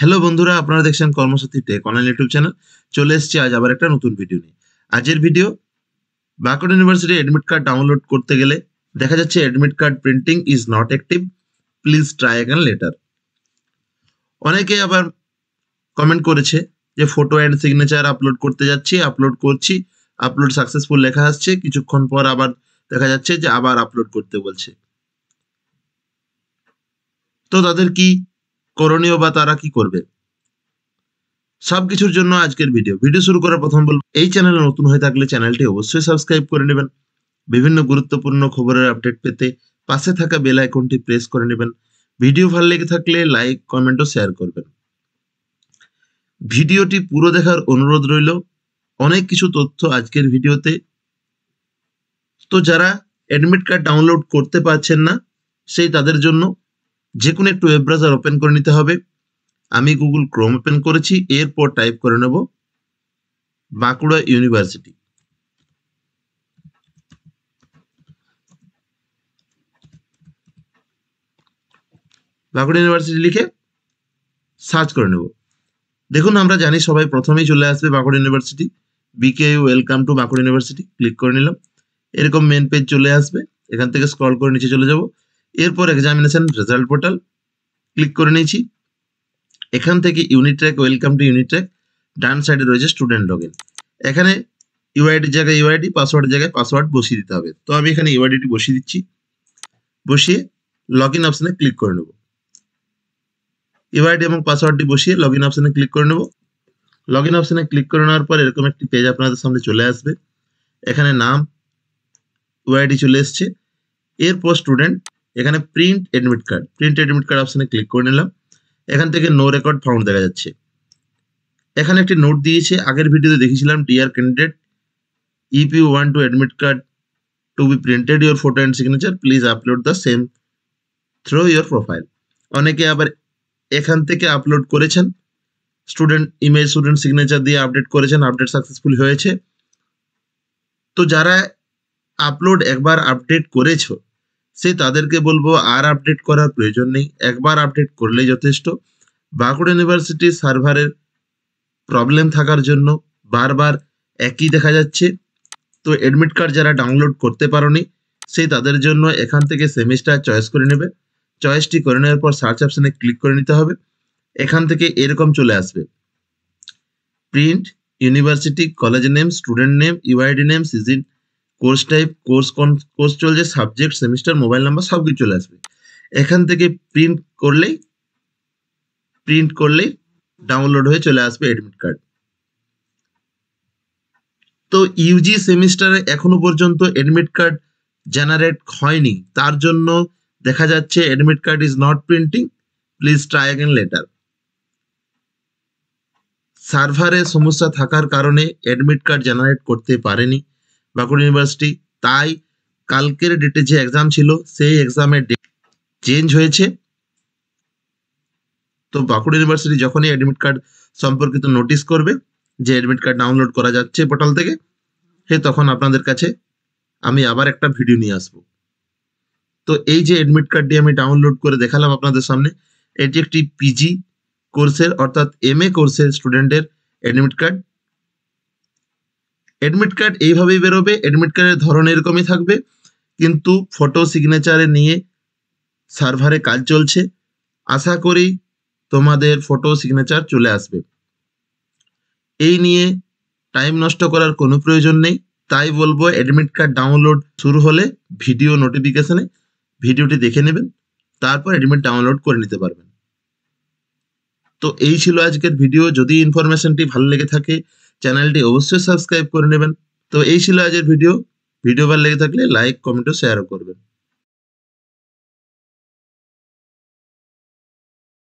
hello বন্ধুরা আপনারা দেখছেন Karmasathi tech online YouTube channel চলে এসেছি আজ আবার একটা নতুন ভিডিও নিয়ে আজের video Bankura university admit card download করতে গেলে দেখা যাচ্ছে admit card printing is not active please try again later অনেকে আবার কমেন্ট করেছে যে ফটো অ্যান্ড সিগনেচার আপলোড করতে যাচ্ছি আপলোড করছি আপলোড সাকসেসফুল লেখা আসছে কিছুক্ষণ পর আবার দেখা যাচ্ছে যে আবার আপলোড করতে বলছে তো তাদের কি করণীয় বা তারা কি করবে সবকিছুর জন্য আজকের ভিডিও ভিডিও শুরু করার প্রথম বলব এই চ্যানেলে নতুন হয়ে থাকলে চ্যানেলটি অবশ্যই সাবস্ক্রাইব করে নেবেন বিভিন্ন গুরুত্বপূর্ণ খবরের আপডেট পেতে পাশে থাকা বেল আইকনটি প্রেস করে নেবেন ভিডিও ভালো লেগে থাকলে লাইক কমেন্ট ও শেয়ার করবেন ভিডিওটি পুরো দেখার অনুরোধ রইল অনেক কিছু তথ্য আজকের ভিডিওতে তো যারা অ্যাডমিট কার্ড ডাউনলোড করতে পারছেন না সেই তাদের জন্য যে কোনো একটু ওয়েব ব্রাউজার ওপেন করে নিতে হবে আমি গুগল ক্রোম ওপেন করেছি এরপর টাইপ করে নেব বাঁকুড়া ইউনিভার্সিটি বাঁকুড়া ইউনিভার্সিটি লিখে সার্চ করে নেব দেখুন আমরা জানি সবাই প্রথমেই চলে আসবে Bankura university BK welcome to Bankura university click করে নিলাম এরকম মেন পেজ চলে আসবে এখান থেকে স্ক্রল করে নিচে চলে যাবো এরপর এক্সামিনেশন রেজাল্ট পোর্টাল ক্লিক করে নিয়েছি এখান থেকে unit track welcome to unit track ডান সাইডে রয়েছে স্টুডেন্ট লগ এখানে ইউআইডির জায়গায় ইউআইডি পাসওয়ার্ডের জায়গায় পাসওয়ার্ড বসিয়ে দিতে হবে তো আমি এখানে ইউআইডিটি বসিয়ে দিচ্ছি বসিয়ে লগ ইন অপশানে ক্লিক করে নেব ইউআইডি এবং পাসওয়ার্ডটি বসিয়ে লগ ইন অপশানে ক্লিক করে নেব লগ ইন অপশানে ক্লিক করে নেওয়ার পর এরকম একটি পেজ আপনাদের সামনে চলে আসবে এখানে নাম ইউআইডি চলে এসছে এরপর স্টুডেন্ট এখানে print admit card print admit card অপশানে ক্লিক করে নিলাম এখান থেকে নো রেকর্ড ফাউন্ড দেখা যাচ্ছে এখানে একটি নোট দিয়েছে আগের ভিডিওতে দেখেছিলাম dear candidate EP one two admit card to be printed your photo and signature please upload the same through your profile অনেকে আবার এখান থেকে আপলোড করেছেন স্টুডেন্ট ইমেজ স্টুডেন্ট সিগনেচার দিয়ে আপডেট করেছেন আপডেট সাকসেসফুল হয়েছে তো যারা আপলোড একবার আপডেট করেছো সে তাদেরকে বলবো আর আপডেট করার প্রয়োজন নেই একবার আপডেট করলেই যথেষ্ট বাঁকুড়া ইউনিভার্সিটির সার্ভারের প্রবলেম থাকার জন্য বারবার একই দেখা যাচ্ছে তো অ্যাডমিট কার্ড যারা ডাউনলোড করতে পারোনি সে তাদের জন্য এখান থেকে সেমিস্টার চয়েস করে নেবে চয়েসটি করে নেওয়ার পর সার্চ অপশানে ক্লিক করে নিতে হবে এখান থেকে এরকম চলে আসবে print university college name student name UID name session course type course course চলছে সাবজেক্ট সেমিস্টার মোবাইল নাম্বার সব কিছু চলে আসবে এখান থেকে প্রিন্ট করলেই প্রিন্ট করলেই ডাউনলোড হয়ে চলে আসবে অ্যাডমিট কার্ড তো ইউজি সেমিস্টারে এখনো পর্যন্ত অ্যাডমিট কার্ড জেনারেট হয়নি তার জন্য দেখা যাচ্ছে admit card is not printing please try again later সার্ভারে সমস্যা থাকার কারণে অ্যাডমিট কার্ড জেনারেট করতে পারেনি বাঁকুড়া ইউনিভার্সিটি তাই কালকের ডেটে যে এক্সাম ছিল সেই এক্সামের ডেট চেঞ্জ হয়েছে তো বাঁকুড়া ইউনিভার্সিটি যখনই অ্যাডমিট কার্ড সম্পর্কিত নোটিশ করবে যে অ্যাডমিট কার্ড ডাউনলোড করা যাচ্ছে পোর্টাল থেকে হে তখন আপনাদের কাছে আমি আবার একটা ভিডিও নিয়ে আসব তো এই যে অ্যাডমিট কার্ডটি আমি ডাউনলোড করে দেখালাম আপনাদের সামনে এটি একটি পিজি কোর্সের অর্থাৎ এম এ কোর্সের স্টুডেন্টের অ্যাডমিট কার্ড অ্যাডমিট কার্ড এইভাবেই বেরোবে অ্যাডমিট কার্ডের ধরন এরকমই থাকবে কিন্তু ফটো সিগনেচারে নিয়ে সার্ভারে কাজ চলছে আশা করি তোমাদের ফটো সিগনেচার চলে আসবে এই নিয়ে টাইম নষ্ট করার কোনো প্রয়োজন নেই তাই বলবো অ্যাডমিট কার্ড ডাউনলোড শুরু হলে ভিডিও নোটিফিকেশনে ভিডিওটি দেখে নেবেন তারপর অ্যাডমিট ডাউনলোড করে নিতে পারবেন তো এই ছিল আজকের ভিডিও যদি ইনফরমেশনটি ভালো লেগে থাকে চ্যানেলটি অবশ্যই সাবস্ক্রাইব করে নেবেন তো এই ছিল আজের ভিডিও ভিডিও ভালো লেগে থাকলে লাইক কমেন্ট ও শেয়ারও করবেন